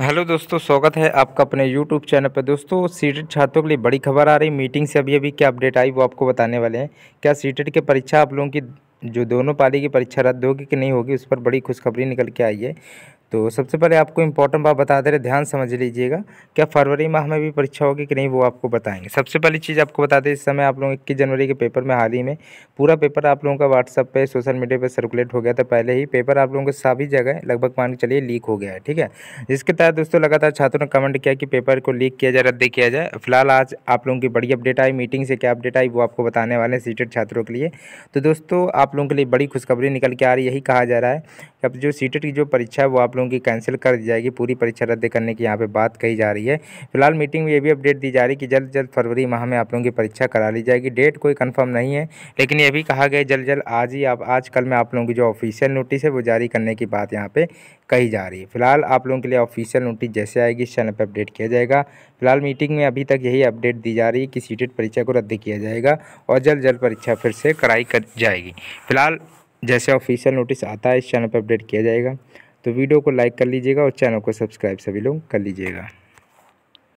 hello दोस्तों स्वागत है आपका अपने यूट्यूब चैनल पर दोस्तों सीटेड छात्रों के लिए बड़ी खबर आ रही मीटिंग से अभी अभी क्या अपडेट आई वो आपको बताने वाले हैं क्या सीटेड की परीक्षा आप लोगों की जो दोनों पाली की परीक्षा रद्द होगी कि नहीं होगी उस पर बड़ी खुशखबरी निकल के आई है तो सबसे पहले आपको इम्पोर्टेंट बात बता दे रहे ध्यान समझ लीजिएगा क्या फरवरी माह में भी परीक्षा होगी कि नहीं वो आपको बताएंगे सबसे पहली चीज़ आपको बता दें इस समय आप लोग इक्कीस जनवरी के पेपर में हाल ही में पूरा पेपर आप लोगों का व्हाट्सअप पे सोशल मीडिया पे सर्कुलेट हो गया था पहले ही पेपर आप लोगों के सभी जगह लगभग मान के चलिए लीक हो गया है ठीक है जिसके तहत दोस्तों लगातार छात्रों ने कमेंट किया कि पेपर को लीक किया जाए रद्द किया जाए फिलहाल आज आप लोगों की बड़ी अपडेट आई मीटिंग से क्या अपडेट आई वो आपको बताने वाले हैं सीटेड छात्रों के लिए तो दोस्तों आप लोगों के लिए बड़ी खुशखबरी निकल के आ रही यही कहा जा रहा है अब जो सी e की जो परीक्षा है वो आप लोगों की कैंसिल कर दी जाएगी पूरी परीक्षा रद्द करने की यहाँ पर बात कही जा रही है फिलहाल मीटिंग में ये भी अपडेट दी जा रही है कि जल्द जल्द फरवरी माह में आप लोगों की परीक्षा करा ली जाएगी डेट कोई कन्फर्म नहीं है लेकिन ये भी कहा गया जल्द जल्द आज ही आप आज कल में आप लोगों की जो ऑफिशियल नोटिस है वो जारी करने की बात यहाँ पर कही जा रही है फिलहाल आप लोगों के लिए ऑफिशियल नोटिस जैसे आएगी इस चैनल पर अपडेट किया जाएगा फिलहाल मीटिंग में अभी तक यही अपडेट दी जा रही है कि सीटेड e परीक्षा को रद्द किया जाएगा और जल्द जल्द परीक्षा फिर से कराई कर जाएगी फिलहाल जैसे ऑफिशियल नोटिस आता है इस चैनल पर अपडेट किया जाएगा तो वीडियो को लाइक कर लीजिएगा और चैनल को सब्सक्राइब सभी लोग कर लीजिएगा